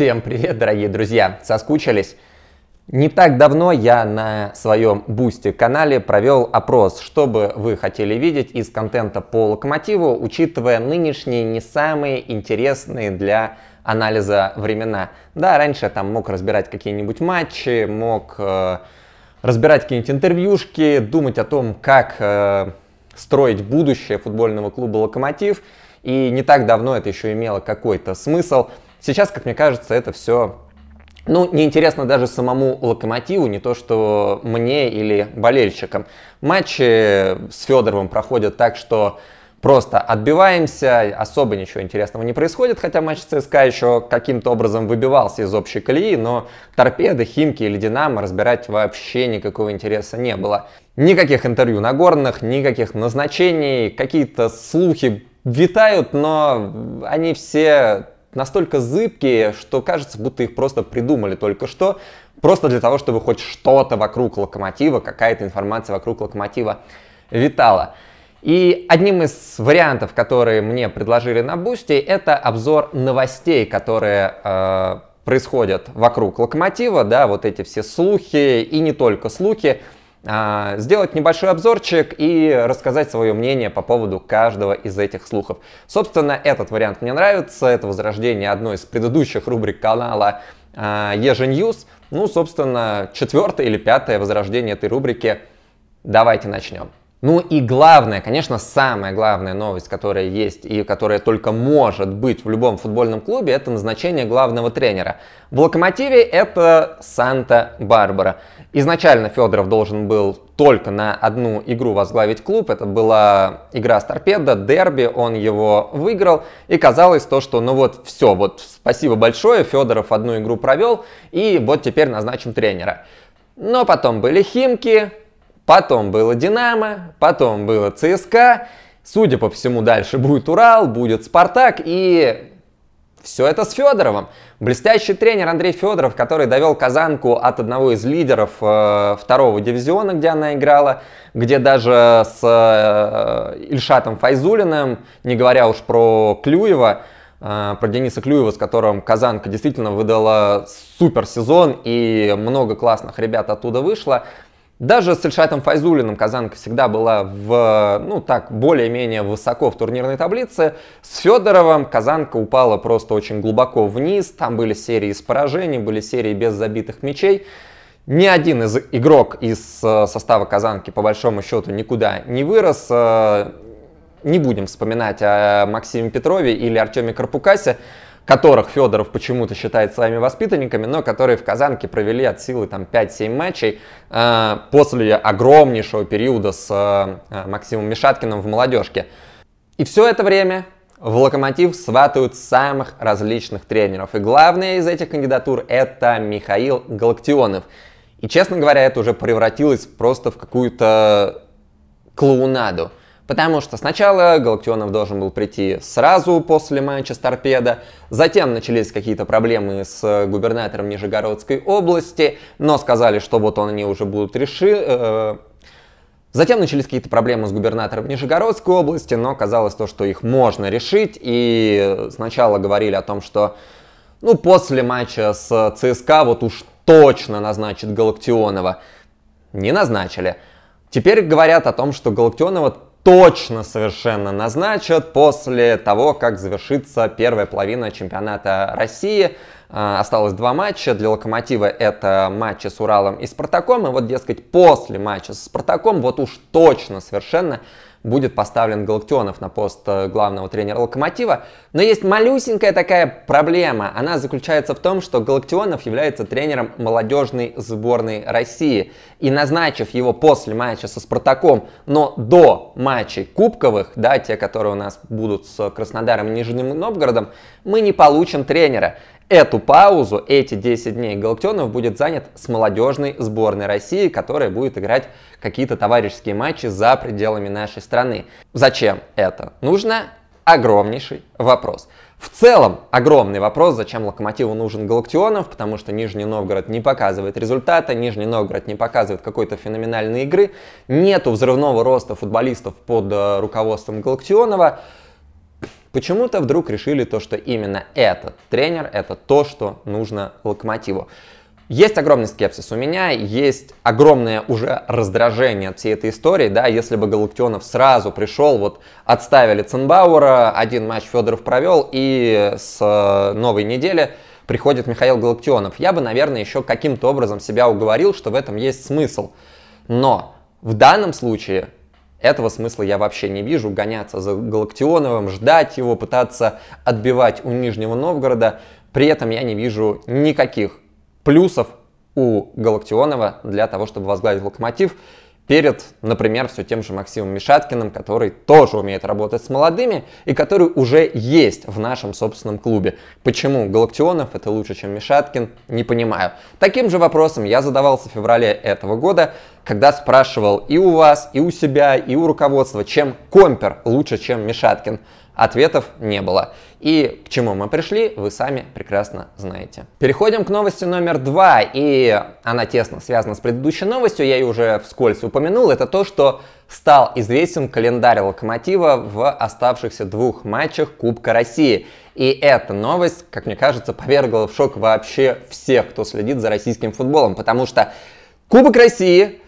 Всем привет, дорогие друзья! Соскучились? Не так давно я на своем бусте канале провел опрос, что бы вы хотели видеть из контента по локомотиву, учитывая нынешние не самые интересные для анализа времена. Да, раньше я там мог разбирать какие-нибудь матчи, мог э, разбирать какие-нибудь интервьюшки, думать о том, как э, строить будущее футбольного клуба «Локомотив». И не так давно это еще имело какой-то смысл. Сейчас, как мне кажется, это все ну, неинтересно даже самому Локомотиву, не то что мне или болельщикам. Матчи с Федоровым проходят так, что просто отбиваемся, особо ничего интересного не происходит, хотя матч ЦСКА еще каким-то образом выбивался из общей колеи, но торпеды, химки или Динамо разбирать вообще никакого интереса не было. Никаких интервью на горных, никаких назначений, какие-то слухи витают, но они все настолько зыбкие, что кажется, будто их просто придумали только что, просто для того, чтобы хоть что-то вокруг локомотива, какая-то информация вокруг локомотива витала. И одним из вариантов, которые мне предложили на Бусти, это обзор новостей, которые э, происходят вокруг локомотива, да, вот эти все слухи и не только слухи. А, сделать небольшой обзорчик и рассказать свое мнение по поводу каждого из этих слухов. Собственно, этот вариант мне нравится, это возрождение одной из предыдущих рубрик канала а, Еженьюз. Ну, собственно, четвертое или пятое возрождение этой рубрики. Давайте начнем. Ну и главное, конечно, самая главная новость, которая есть и которая только может быть в любом футбольном клубе, это назначение главного тренера. В «Локомотиве» это Санта-Барбара. Изначально Федоров должен был только на одну игру возглавить клуб. Это была игра с торпедо, дерби, он его выиграл. И казалось то, что ну вот все, вот спасибо большое, Федоров одну игру провел, и вот теперь назначим тренера. Но потом были Химки, Потом было Динамо, потом было ЦСКА. Судя по всему, дальше будет Урал, будет Спартак и все это с Федоровым. Блестящий тренер Андрей Федоров, который довел Казанку от одного из лидеров э, второго дивизиона, где она играла, где даже с э, Ильшатом Файзулиным, не говоря уж про Клюева, э, про Дениса Клюева, с которым Казанка действительно выдала супер сезон и много классных ребят оттуда вышло. Даже с Ильшатом Файзулиным Казанка всегда была в, ну так, более-менее высоко в турнирной таблице. С Федоровым Казанка упала просто очень глубоко вниз. Там были серии с поражений, были серии без забитых мячей. Ни один из игрок из э, состава Казанки по большому счету никуда не вырос. Э, не будем вспоминать о Максиме Петрове или Артеме Карпукасе которых Федоров почему-то считает своими воспитанниками, но которые в Казанке провели от силы там 5-7 матчей э, после огромнейшего периода с э, Максимом Мишаткиным в молодежке. И все это время в «Локомотив» сватают самых различных тренеров. И главная из этих кандидатур – это Михаил Галактионов. И, честно говоря, это уже превратилось просто в какую-то клоунаду. Потому что сначала Галактионов должен был прийти сразу после матча с Торпедо, затем начались какие-то проблемы с э, губернатором Нижегородской области, но сказали, что вот он они уже будут решить. Э, э. Затем начались какие-то проблемы с губернатором Нижегородской области, но казалось то, что их можно решить. И сначала говорили о том, что ну, после матча с ЦСКА вот уж точно назначит Галактионова. Не назначили. Теперь говорят о том, что Галактионова точно совершенно назначат после того, как завершится первая половина чемпионата России. А, осталось два матча. Для Локомотива это матчи с Уралом и Спартаком. И вот, дескать, после матча с Спартаком вот уж точно совершенно будет поставлен Галактионов на пост э, главного тренера Локомотива. Но есть малюсенькая такая проблема. Она заключается в том, что Галактионов является тренером молодежной сборной России. И назначив его после матча со Спартаком, но до матчей кубковых, да, те, которые у нас будут с Краснодаром и Нижним Новгородом, мы не получим тренера. Эту паузу, эти 10 дней Галактионов будет занят с молодежной сборной России, которая будет играть какие-то товарищеские матчи за пределами нашей страны. Зачем это нужно? огромнейший вопрос. В целом, огромный вопрос, зачем Локомотиву нужен Галактионов, потому что Нижний Новгород не показывает результата, Нижний Новгород не показывает какой-то феноменальной игры, нету взрывного роста футболистов под э, руководством Галактионова. Почему-то вдруг решили то, что именно этот тренер, это то, что нужно Локомотиву. Есть огромный скепсис у меня, есть огромное уже раздражение от всей этой истории, да, если бы Галактионов сразу пришел, вот отставили Ценбаура, один матч Федоров провел, и с э, новой недели приходит Михаил Галактионов. Я бы, наверное, еще каким-то образом себя уговорил, что в этом есть смысл. Но в данном случае этого смысла я вообще не вижу. Гоняться за Галактионовым, ждать его, пытаться отбивать у Нижнего Новгорода. При этом я не вижу никаких плюсов у Галактионова для того, чтобы возглавить «Локомотив» перед, например, все тем же Максимом Мишаткиным, который тоже умеет работать с молодыми и который уже есть в нашем собственном клубе. Почему Галактионов это лучше, чем Мишаткин, не понимаю. Таким же вопросом я задавался в феврале этого года, когда спрашивал и у вас, и у себя, и у руководства, чем Компер лучше, чем Мишаткин. Ответов не было. И к чему мы пришли, вы сами прекрасно знаете. Переходим к новости номер два, и она тесно связана с предыдущей новостью, я ее уже вскользь упомянул, это то, что стал известен календарь Локомотива в оставшихся двух матчах Кубка России. И эта новость, как мне кажется, повергла в шок вообще всех, кто следит за российским футболом, потому что Кубок России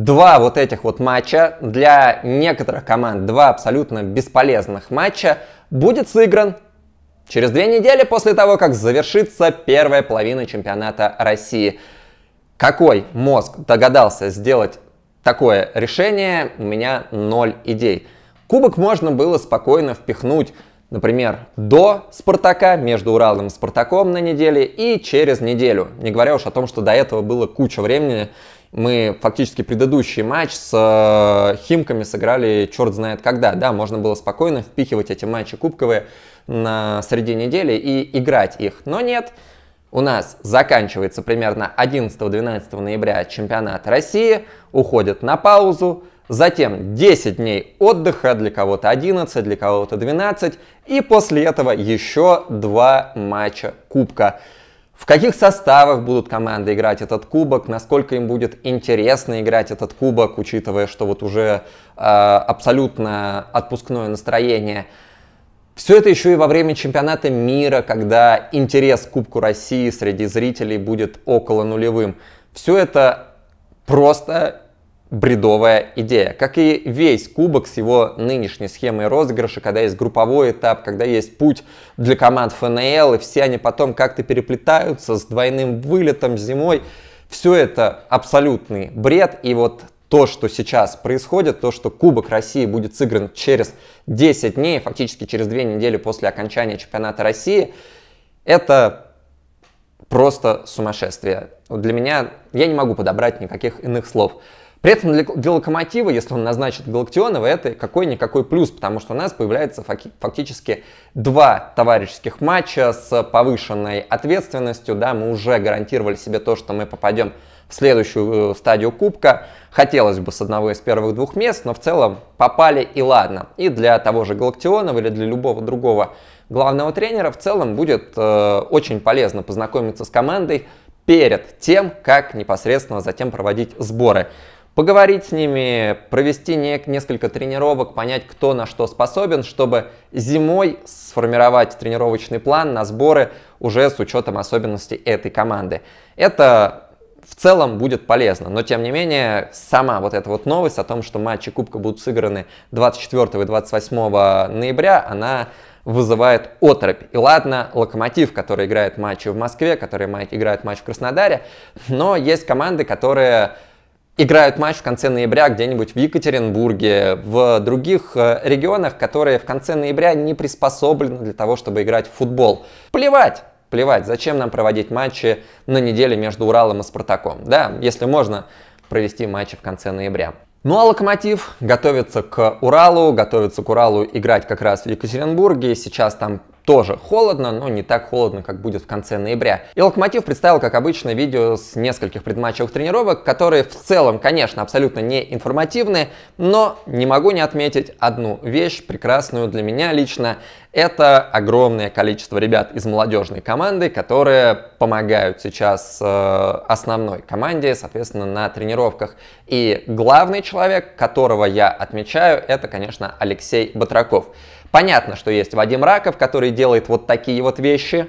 Два вот этих вот матча, для некоторых команд два абсолютно бесполезных матча, будет сыгран через две недели после того, как завершится первая половина чемпионата России. Какой мозг догадался сделать такое решение, у меня ноль идей. Кубок можно было спокойно впихнуть, например, до «Спартака», между «Уралом» и «Спартаком» на неделе и через неделю. Не говоря уж о том, что до этого было куча времени, мы фактически предыдущий матч с э, Химками сыграли черт знает когда. Да, можно было спокойно впихивать эти матчи кубковые на среди недели и играть их. Но нет, у нас заканчивается примерно 11-12 ноября чемпионат России, уходит на паузу, затем 10 дней отдыха, для кого-то 11, для кого-то 12, и после этого еще два матча Кубка в каких составах будут команды играть этот кубок, насколько им будет интересно играть этот кубок, учитывая, что вот уже э, абсолютно отпускное настроение. Все это еще и во время чемпионата мира, когда интерес к Кубку России среди зрителей будет около нулевым. Все это просто бредовая идея. Как и весь кубок с его нынешней схемой розыгрыша, когда есть групповой этап, когда есть путь для команд ФНЛ, и все они потом как-то переплетаются с двойным вылетом зимой. Все это абсолютный бред, и вот то, что сейчас происходит, то, что Кубок России будет сыгран через 10 дней, фактически через 2 недели после окончания чемпионата России, это просто сумасшествие. Для меня, я не могу подобрать никаких иных слов. При этом для локомотива, если он назначит Галактионова, это какой-никакой плюс, потому что у нас появляется фактически два товарищеских матча с повышенной ответственностью. Да, мы уже гарантировали себе то, что мы попадем в следующую э, стадию кубка. Хотелось бы с одного из первых двух мест, но в целом попали и ладно. И для того же Галактионова или для любого другого главного тренера в целом будет э, очень полезно познакомиться с командой перед тем, как непосредственно затем проводить сборы поговорить с ними, провести несколько тренировок, понять, кто на что способен, чтобы зимой сформировать тренировочный план на сборы уже с учетом особенностей этой команды. Это в целом будет полезно, но тем не менее сама вот эта вот новость о том, что матчи Кубка будут сыграны 24 и 28 ноября, она вызывает оторопь. И ладно, Локомотив, который играет матчи в Москве, который играет матч в Краснодаре, но есть команды, которые играют матч в конце ноября где-нибудь в Екатеринбурге, в других э, регионах, которые в конце ноября не приспособлены для того, чтобы играть в футбол. Плевать! Плевать, зачем нам проводить матчи на неделе между Уралом и Спартаком? Да, если можно провести матчи в конце ноября. Ну а Локомотив готовится к Уралу, готовится к Уралу играть как раз в Екатеринбурге. Сейчас там тоже холодно, но не так холодно, как будет в конце ноября. И Локомотив представил, как обычно, видео с нескольких предматчевых тренировок, которые в целом, конечно, абсолютно не информативны, но не могу не отметить одну вещь, прекрасную для меня лично. Это огромное количество ребят из молодежной команды, которые помогают сейчас э, основной команде, соответственно, на тренировках. И главный человек, которого я отмечаю, это, конечно, Алексей Батраков. Понятно, что есть Вадим Раков, который делает вот такие вот вещи.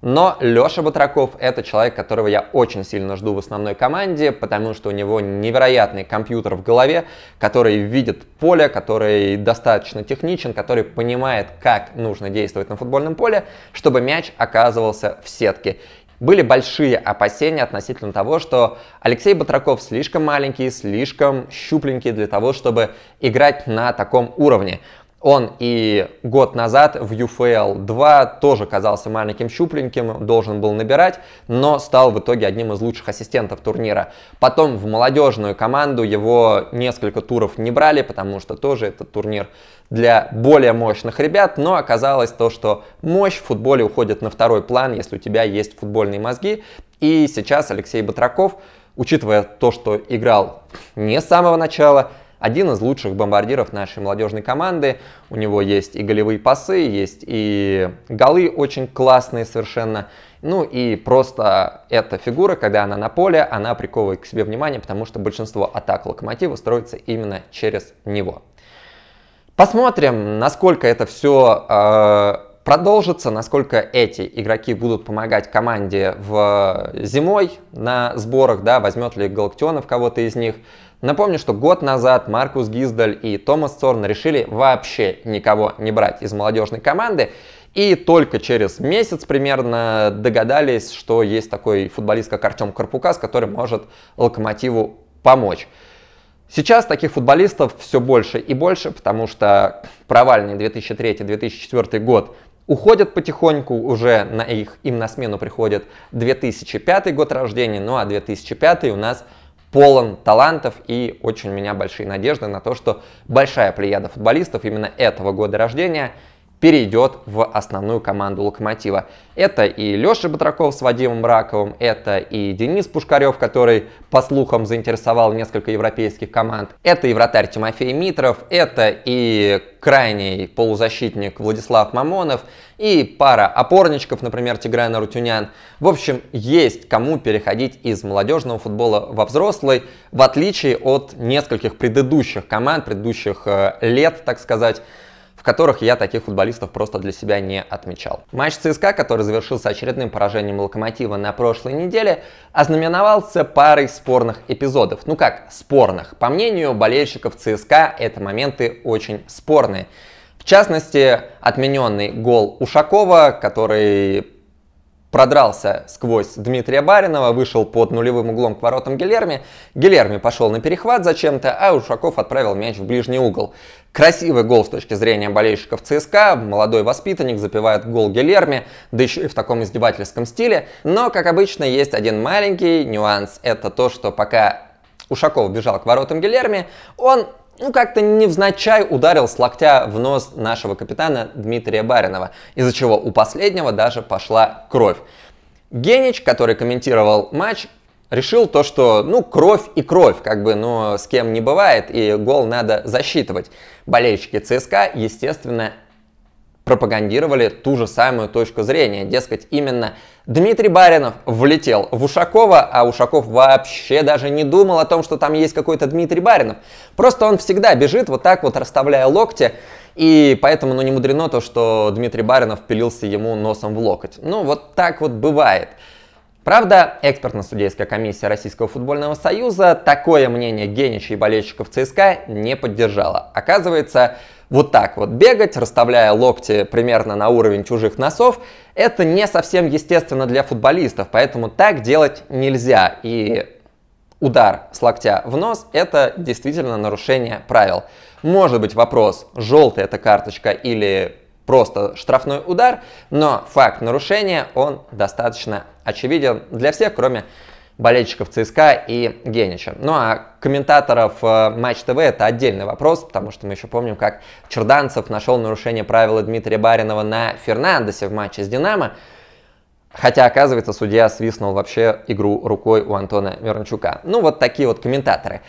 Но Леша Батраков – это человек, которого я очень сильно жду в основной команде, потому что у него невероятный компьютер в голове, который видит поле, который достаточно техничен, который понимает, как нужно действовать на футбольном поле, чтобы мяч оказывался в сетке. Были большие опасения относительно того, что Алексей Батраков слишком маленький, слишком щупленький для того, чтобы играть на таком уровне. Он и год назад в UFL 2 тоже казался маленьким щупленьким, должен был набирать, но стал в итоге одним из лучших ассистентов турнира. Потом в молодежную команду его несколько туров не брали, потому что тоже этот турнир для более мощных ребят, но оказалось то, что мощь в футболе уходит на второй план, если у тебя есть футбольные мозги. И сейчас Алексей Батраков, учитывая то, что играл не с самого начала, один из лучших бомбардиров нашей молодежной команды. У него есть и голевые пасы, есть и голы очень классные совершенно. Ну и просто эта фигура, когда она на поле, она приковывает к себе внимание, потому что большинство атак локомотива строится именно через него. Посмотрим, насколько это все э, продолжится, насколько эти игроки будут помогать команде в зимой на сборах, да, возьмет ли Галактионов кого-то из них. Напомню, что год назад Маркус Гиздаль и Томас Цорн решили вообще никого не брать из молодежной команды. И только через месяц примерно догадались, что есть такой футболист, как Артем Карпукас, который может Локомотиву помочь. Сейчас таких футболистов все больше и больше, потому что провальный 2003-2004 год уходят потихоньку, уже на их, им на смену приходит 2005 год рождения, ну а 2005 у нас полон талантов и очень у меня большие надежды на то, что большая плеяда футболистов именно этого года рождения – перейдет в основную команду «Локомотива». Это и Леша Батраков с Вадимом Раковым, это и Денис Пушкарев, который, по слухам, заинтересовал несколько европейских команд, это и вратарь Тимофей Митров, это и крайний полузащитник Владислав Мамонов, и пара опорничков, например, Тиграй Нарутюнян. В общем, есть кому переходить из молодежного футбола во взрослый, в отличие от нескольких предыдущих команд, предыдущих э, лет, так сказать, которых я таких футболистов просто для себя не отмечал. Матч ЦСКА, который завершился очередным поражением Локомотива на прошлой неделе, ознаменовался парой спорных эпизодов. Ну как спорных? По мнению болельщиков ЦСКА, это моменты очень спорные. В частности, отмененный гол Ушакова, который продрался сквозь Дмитрия Баринова, вышел под нулевым углом к воротам Гилерми. Гилерми пошел на перехват зачем-то, а Ушаков отправил мяч в ближний угол. Красивый гол с точки зрения болельщиков ЦСКА, молодой воспитанник запивает гол Гилерми, да еще и в таком издевательском стиле. Но, как обычно, есть один маленький нюанс, это то, что пока Ушаков бежал к воротам Гилерми, он ну, как-то невзначай ударил с локтя в нос нашего капитана Дмитрия Баринова, из-за чего у последнего даже пошла кровь. Генич, который комментировал матч, решил то, что, ну, кровь и кровь, как бы, но с кем не бывает, и гол надо засчитывать. Болельщики ЦСКА, естественно, пропагандировали ту же самую точку зрения. Дескать, именно Дмитрий Баринов влетел в Ушакова, а Ушаков вообще даже не думал о том, что там есть какой-то Дмитрий Баринов. Просто он всегда бежит вот так вот, расставляя локти, и поэтому ну, не мудрено то, что Дмитрий Баринов пилился ему носом в локоть. Ну вот так вот бывает. Правда, экспертно-судейская комиссия Российского футбольного союза такое мнение Генича и болельщиков ЦСКА не поддержала. Оказывается, вот так вот бегать, расставляя локти примерно на уровень чужих носов, это не совсем естественно для футболистов, поэтому так делать нельзя. И удар с локтя в нос – это действительно нарушение правил. Может быть вопрос, желтая эта карточка или просто штрафной удар, но факт нарушения, он достаточно очевиден для всех, кроме болельщиков ЦСКА и Генича. Ну а комментаторов э, Матч ТВ это отдельный вопрос, потому что мы еще помним, как Черданцев нашел нарушение правила Дмитрия Баринова на Фернандесе в матче с Динамо. Хотя, оказывается, судья свистнул вообще игру рукой у Антона Мирончука. Ну, вот такие вот комментаторы.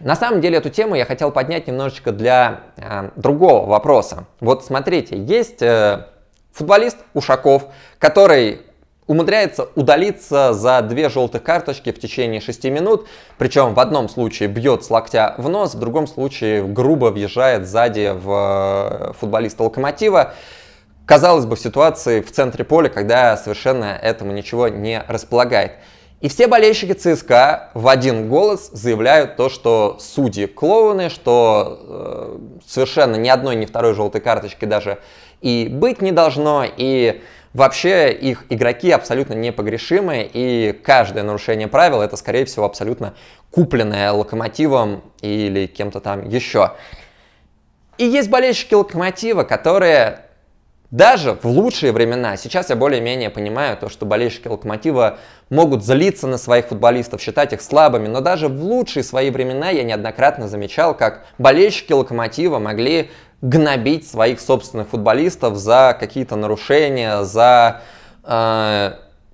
На самом деле эту тему я хотел поднять немножечко для э, другого вопроса. Вот смотрите, есть э, футболист Ушаков, который умудряется удалиться за две желтых карточки в течение шести минут, причем в одном случае бьет с локтя в нос, в другом случае грубо въезжает сзади в э, футболиста Локомотива. Казалось бы, в ситуации в центре поля, когда совершенно этому ничего не располагает. И все болельщики ЦСКА в один голос заявляют то, что судьи клоуны, что э, совершенно ни одной, ни второй желтой карточки даже и быть не должно, и вообще их игроки абсолютно непогрешимы, и каждое нарушение правил это, скорее всего, абсолютно купленное локомотивом или кем-то там еще. И есть болельщики локомотива, которые даже в лучшие времена, сейчас я более-менее понимаю то, что болельщики Локомотива могут злиться на своих футболистов, считать их слабыми, но даже в лучшие свои времена я неоднократно замечал, как болельщики Локомотива могли гнобить своих собственных футболистов за какие-то нарушения, за э,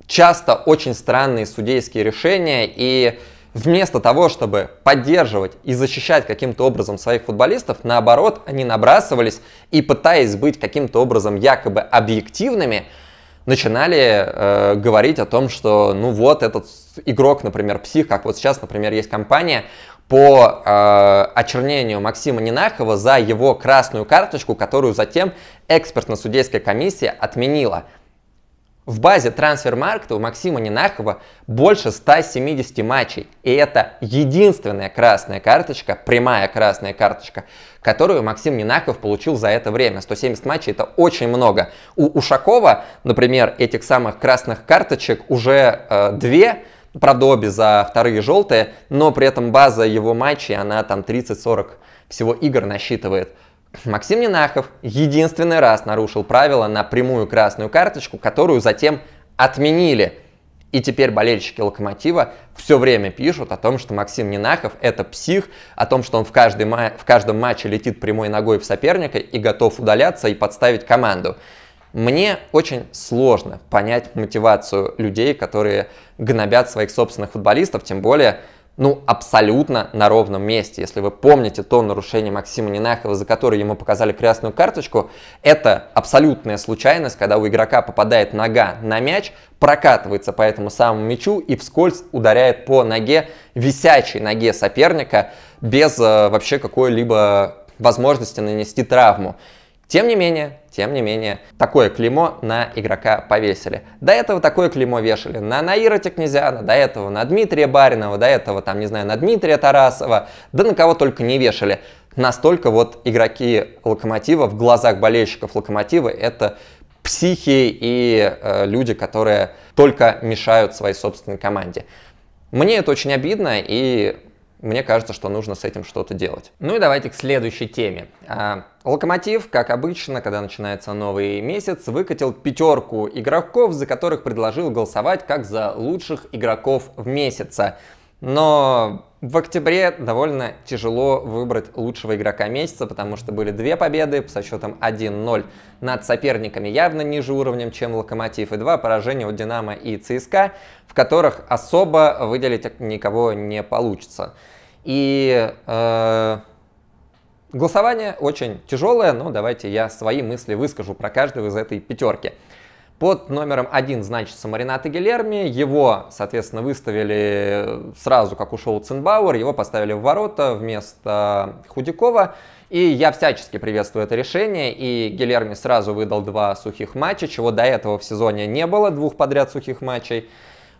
часто очень странные судейские решения и Вместо того, чтобы поддерживать и защищать каким-то образом своих футболистов, наоборот, они набрасывались и, пытаясь быть каким-то образом якобы объективными, начинали э, говорить о том, что ну вот этот игрок, например, псих, как вот сейчас, например, есть компания по э, очернению Максима Нинахова за его красную карточку, которую затем экспертно-судейская комиссия отменила. В базе трансфер-маркета у Максима Нинахова больше 170 матчей. И это единственная красная карточка, прямая красная карточка, которую Максим Нинахов получил за это время. 170 матчей это очень много. У Ушакова, например, этих самых красных карточек уже э, две, правда Доби за вторые желтые, но при этом база его матчей, она там 30-40 всего игр насчитывает. Максим Нинахов единственный раз нарушил правила на прямую красную карточку, которую затем отменили. И теперь болельщики «Локомотива» все время пишут о том, что Максим Нинахов – это псих, о том, что он в, каждый в каждом матче летит прямой ногой в соперника и готов удаляться и подставить команду. Мне очень сложно понять мотивацию людей, которые гнобят своих собственных футболистов, тем более – ну, абсолютно на ровном месте. Если вы помните то нарушение Максима Нинахова, за которое ему показали красную карточку, это абсолютная случайность, когда у игрока попадает нога на мяч, прокатывается по этому самому мячу и вскользь ударяет по ноге, висячей ноге соперника, без э, вообще какой-либо возможности нанести травму. Тем не менее, тем не менее, такое клеймо на игрока повесили. До этого такое клеймо вешали на Наироте Князяна, до этого на Дмитрия Баринова, до этого, там, не знаю, на Дмитрия Тарасова, да на кого только не вешали. Настолько вот игроки Локомотива в глазах болельщиков Локомотива это психи и э, люди, которые только мешают своей собственной команде. Мне это очень обидно и мне кажется, что нужно с этим что-то делать. Ну и давайте к следующей теме. А, локомотив, как обычно, когда начинается новый месяц, выкатил пятерку игроков, за которых предложил голосовать как за лучших игроков в месяце. Но в октябре довольно тяжело выбрать лучшего игрока месяца, потому что были две победы со счетом 1-0 над соперниками явно ниже уровнем, чем Локомотив, и два поражения у Динамо и ЦСКА, в которых особо выделить никого не получится. И э, голосование очень тяжелое, но давайте я свои мысли выскажу про каждого из этой пятерки. Под номером один значится Маринато Гилерми. Его, соответственно, выставили сразу, как ушел Цинбауэр. Его поставили в ворота вместо Худякова. И я всячески приветствую это решение. И Гилерми сразу выдал два сухих матча, чего до этого в сезоне не было, двух подряд сухих матчей.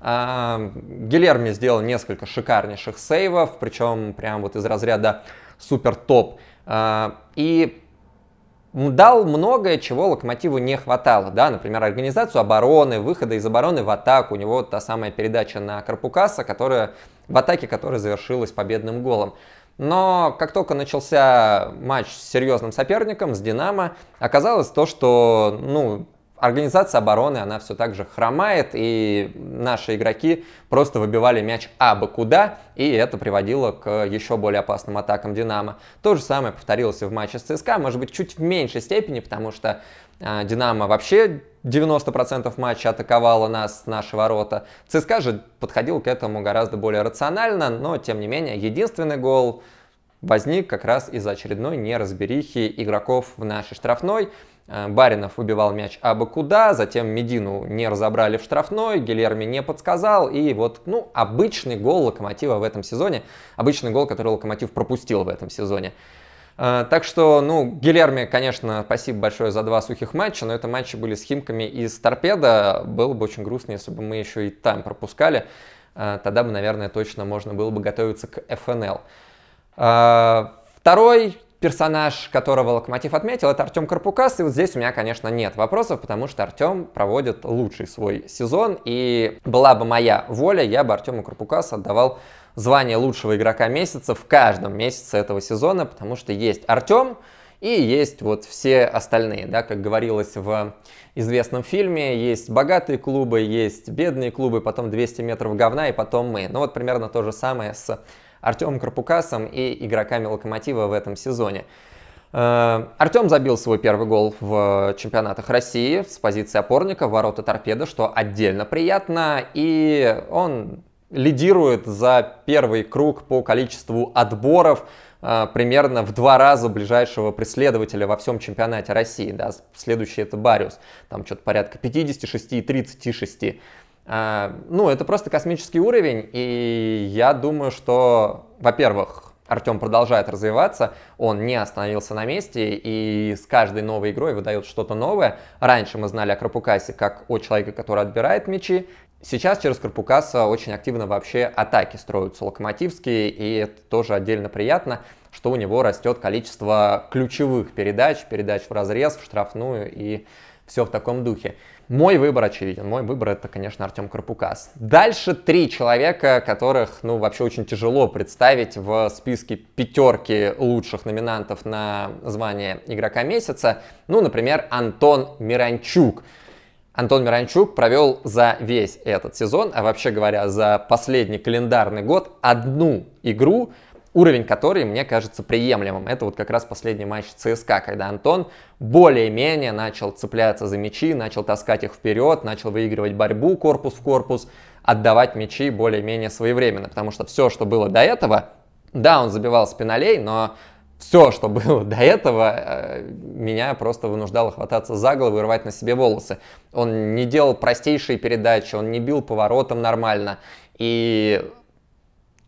А, Гилерми сделал несколько шикарнейших сейвов, причем прям вот из разряда супер топ. А, и дал многое, чего Локомотиву не хватало. Да? Например, организацию обороны, выхода из обороны в атаку. У него та самая передача на Карпукаса, которая, в атаке которая завершилась победным голом. Но как только начался матч с серьезным соперником, с «Динамо», оказалось то, что ну, Организация обороны, она все так же хромает, и наши игроки просто выбивали мяч абы куда, и это приводило к еще более опасным атакам «Динамо». То же самое повторилось и в матче с ЦСКА, может быть, чуть в меньшей степени, потому что э, «Динамо» вообще 90% матча атаковало нас, наши ворота. ЦСКА же подходил к этому гораздо более рационально, но, тем не менее, единственный гол возник как раз из за очередной неразберихи игроков в нашей штрафной – Э, Баринов убивал мяч абы куда, затем Медину не разобрали в штрафной, Гильерми не подсказал, и вот, ну, обычный гол Локомотива в этом сезоне, обычный гол, который Локомотив пропустил в этом сезоне. Э, так что, ну, Гильерми, конечно, спасибо большое за два сухих матча, но это матчи были с Химками и с Торпедо. Было бы очень грустно, если бы мы еще и там пропускали. Э, тогда бы, наверное, точно можно было бы готовиться к ФНЛ. Второй персонаж, которого Локомотив отметил, это Артем Карпукас. И вот здесь у меня, конечно, нет вопросов, потому что Артем проводит лучший свой сезон. И была бы моя воля, я бы Артему Карпукасу отдавал звание лучшего игрока месяца в каждом месяце этого сезона, потому что есть Артем, и есть вот все остальные, да, как говорилось в известном фильме, есть богатые клубы, есть бедные клубы, потом 200 метров говна и потом мы. Ну вот примерно то же самое с Артемом Карпукасом и игроками Локомотива в этом сезоне. Э, Артем забил свой первый гол в чемпионатах России с позиции опорника, ворота торпеда, что отдельно приятно. И он лидирует за первый круг по количеству отборов э, примерно в два раза ближайшего преследователя во всем чемпионате России. Да? Следующий это Бариус, там что-то порядка 56 и 36 а, ну, это просто космический уровень, и я думаю, что, во-первых, Артем продолжает развиваться, он не остановился на месте, и с каждой новой игрой выдает что-то новое. Раньше мы знали о Крапукасе как о человеке, который отбирает мячи, Сейчас через Карпукаса очень активно вообще атаки строятся локомотивские, и это тоже отдельно приятно, что у него растет количество ключевых передач, передач в разрез, в штрафную и все в таком духе. Мой выбор очевиден. Мой выбор это, конечно, Артем Карпукас. Дальше три человека, которых, ну, вообще очень тяжело представить в списке пятерки лучших номинантов на звание игрока месяца. Ну, например, Антон Миранчук. Антон Миранчук провел за весь этот сезон, а вообще говоря, за последний календарный год одну игру, уровень который мне кажется приемлемым. Это вот как раз последний матч ЦСКА, когда Антон более-менее начал цепляться за мячи, начал таскать их вперед, начал выигрывать борьбу корпус в корпус, отдавать мячи более-менее своевременно, потому что все, что было до этого, да, он забивал с пеналей, но все, что было до этого, э, меня просто вынуждало хвататься за голову и рвать на себе волосы. Он не делал простейшие передачи, он не бил поворотом нормально. И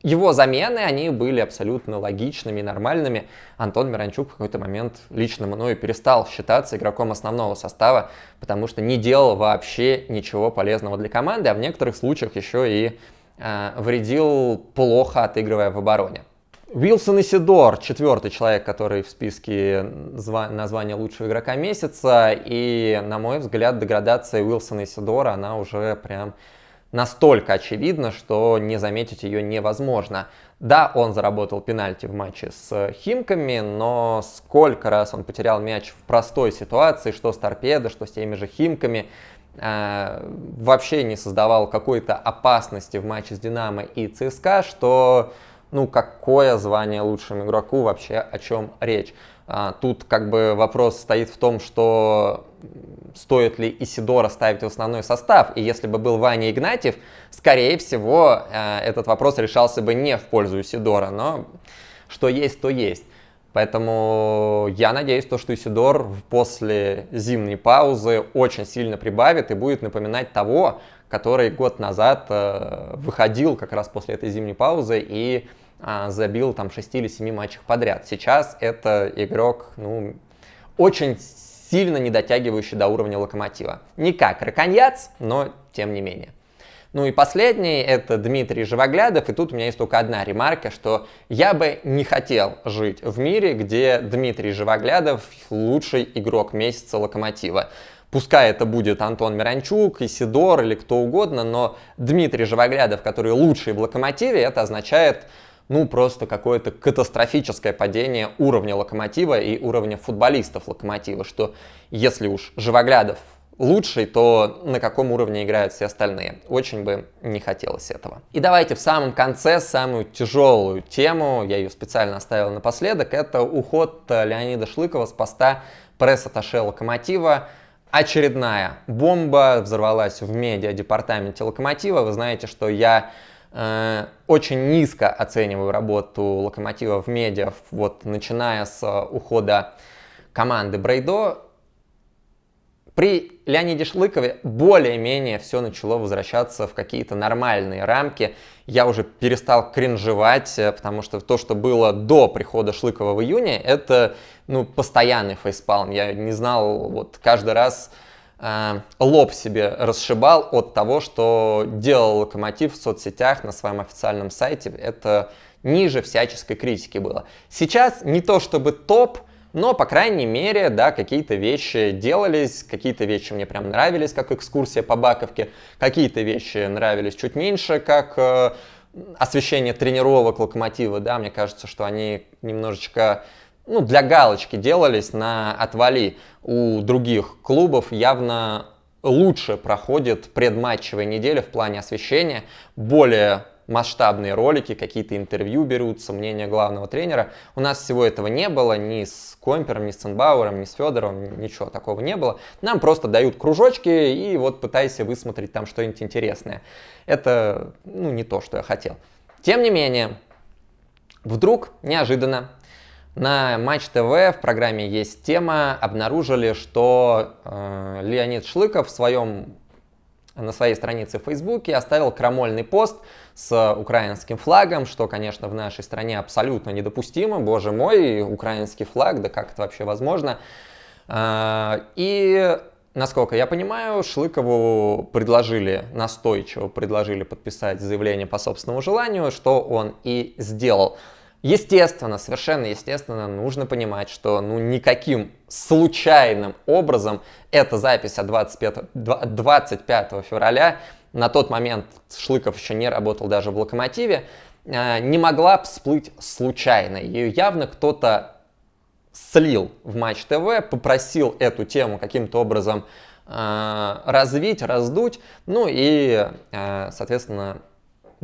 его замены, они были абсолютно логичными и нормальными. Антон Миранчук в какой-то момент лично мною перестал считаться игроком основного состава, потому что не делал вообще ничего полезного для команды, а в некоторых случаях еще и э, вредил, плохо отыгрывая в обороне. Вилсон Исидор, четвертый человек, который в списке названия лучшего игрока месяца. И, на мой взгляд, деградация Уилсона Исидора, она уже прям настолько очевидно, что не заметить ее невозможно. Да, он заработал пенальти в матче с Химками, но сколько раз он потерял мяч в простой ситуации, что с торпедо, что с теми же Химками, э, вообще не создавал какой-то опасности в матче с Динамо и ЦСКА, что ну какое звание лучшему игроку вообще о чем речь. А, тут как бы вопрос стоит в том, что стоит ли Исидора ставить в основной состав. И если бы был Ваня Игнатьев, скорее всего, э, этот вопрос решался бы не в пользу Исидора. Но что есть, то есть. Поэтому я надеюсь, то, что Исидор после зимней паузы очень сильно прибавит и будет напоминать того, который год назад э, выходил как раз после этой зимней паузы и а, забил там 6 или 7 матчах подряд. Сейчас это игрок, ну, очень сильно не дотягивающий до уровня локомотива. Не как раконьяц, но тем не менее. Ну и последний — это Дмитрий Живоглядов, и тут у меня есть только одна ремарка, что я бы не хотел жить в мире, где Дмитрий Живоглядов — лучший игрок месяца «Локомотива». Пускай это будет Антон Миранчук, Исидор или кто угодно, но Дмитрий Живоглядов, который лучший в «Локомотиве», это означает, ну, просто какое-то катастрофическое падение уровня локомотива и уровня футболистов локомотива, что если уж Живоглядов лучший, то на каком уровне играют все остальные. Очень бы не хотелось этого. И давайте в самом конце самую тяжелую тему, я ее специально оставил напоследок, это уход э, Леонида Шлыкова с поста пресс-атташе «Локомотива». Очередная бомба взорвалась в медиа-департаменте «Локомотива». Вы знаете, что я Э, очень низко оцениваю работу Локомотива в медиа, вот начиная с э, ухода команды Брейдо. При Леониде Шлыкове более-менее все начало возвращаться в какие-то нормальные рамки. Я уже перестал кринжевать, э, потому что то, что было до прихода Шлыкова в июне, это ну, постоянный фейспалм. Я не знал, вот каждый раз Э, лоб себе расшибал от того, что делал локомотив в соцсетях на своем официальном сайте. Это ниже всяческой критики было. Сейчас не то чтобы топ, но, по крайней мере, да, какие-то вещи делались, какие-то вещи мне прям нравились, как экскурсия по Баковке, какие-то вещи нравились чуть меньше, как э, освещение тренировок локомотива, да, мне кажется, что они немножечко ну, для галочки делались на отвали. У других клубов явно лучше проходит предматчевая неделя в плане освещения, более масштабные ролики, какие-то интервью берутся, мнение главного тренера. У нас всего этого не было ни с Компером, ни с Ценбауэром, ни с Федором, ничего такого не было. Нам просто дают кружочки и вот пытайся высмотреть там что-нибудь интересное. Это ну, не то, что я хотел. Тем не менее, вдруг, неожиданно, на Матч ТВ в программе «Есть тема» обнаружили, что э, Леонид Шлыков в своем, на своей странице в Фейсбуке оставил крамольный пост с украинским флагом, что, конечно, в нашей стране абсолютно недопустимо. Боже мой, украинский флаг, да как это вообще возможно? Э, и Насколько я понимаю, Шлыкову предложили, настойчиво предложили подписать заявление по собственному желанию, что он и сделал. Естественно, совершенно естественно, нужно понимать, что ну никаким случайным образом эта запись от 25, 25 февраля, на тот момент Шлыков еще не работал даже в «Локомотиве», э, не могла всплыть случайно. Ее явно кто-то слил в Матч ТВ, попросил эту тему каким-то образом э, развить, раздуть, ну и, э, соответственно,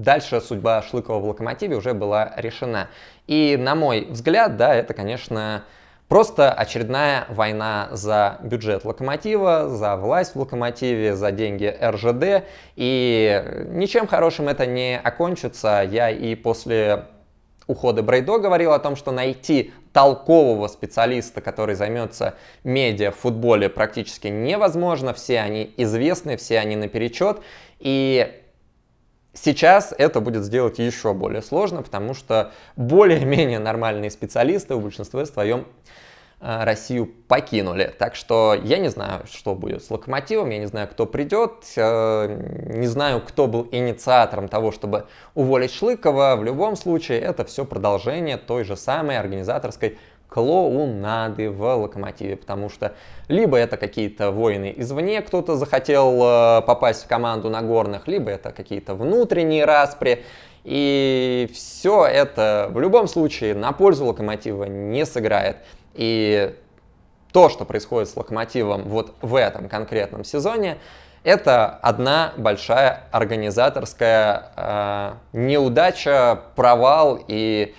дальше судьба Шлыкова в «Локомотиве» уже была решена. И на мой взгляд, да, это, конечно, Просто очередная война за бюджет локомотива, за власть в локомотиве, за деньги РЖД. И ничем хорошим это не окончится. Я и после ухода Брейдо говорил о том, что найти толкового специалиста, который займется медиа в футболе, практически невозможно. Все они известны, все они наперечет. И Сейчас это будет сделать еще более сложно, потому что более-менее нормальные специалисты в большинстве своем э, Россию покинули. Так что я не знаю, что будет с локомотивом, я не знаю, кто придет, э, не знаю, кто был инициатором того, чтобы уволить Шлыкова. В любом случае, это все продолжение той же самой организаторской клоунады в Локомотиве, потому что либо это какие-то воины извне, кто-то захотел э, попасть в команду на горных, либо это какие-то внутренние распри, и все это в любом случае на пользу Локомотива не сыграет. И то, что происходит с Локомотивом вот в этом конкретном сезоне, это одна большая организаторская э, неудача, провал и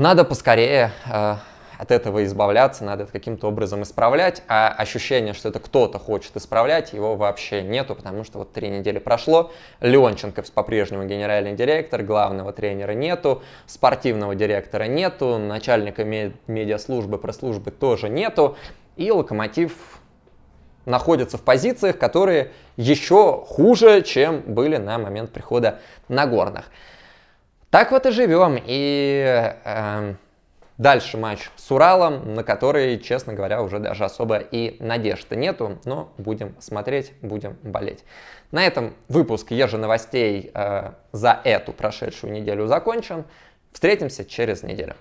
надо поскорее э, от этого избавляться, надо это каким-то образом исправлять, а ощущение, что это кто-то хочет исправлять, его вообще нету, потому что вот три недели прошло, Леонченков по-прежнему генеральный директор, главного тренера нету, спортивного директора нету, начальника мед- медиаслужбы, прослужбы тоже нету, и Локомотив находится в позициях, которые еще хуже, чем были на момент прихода Нагорных. горных. Так вот и живем. И э, дальше матч с Уралом, на который, честно говоря, уже даже особо и надежды нету. Но будем смотреть, будем болеть. На этом выпуск еженовостей э, за эту прошедшую неделю закончен. Встретимся через неделю.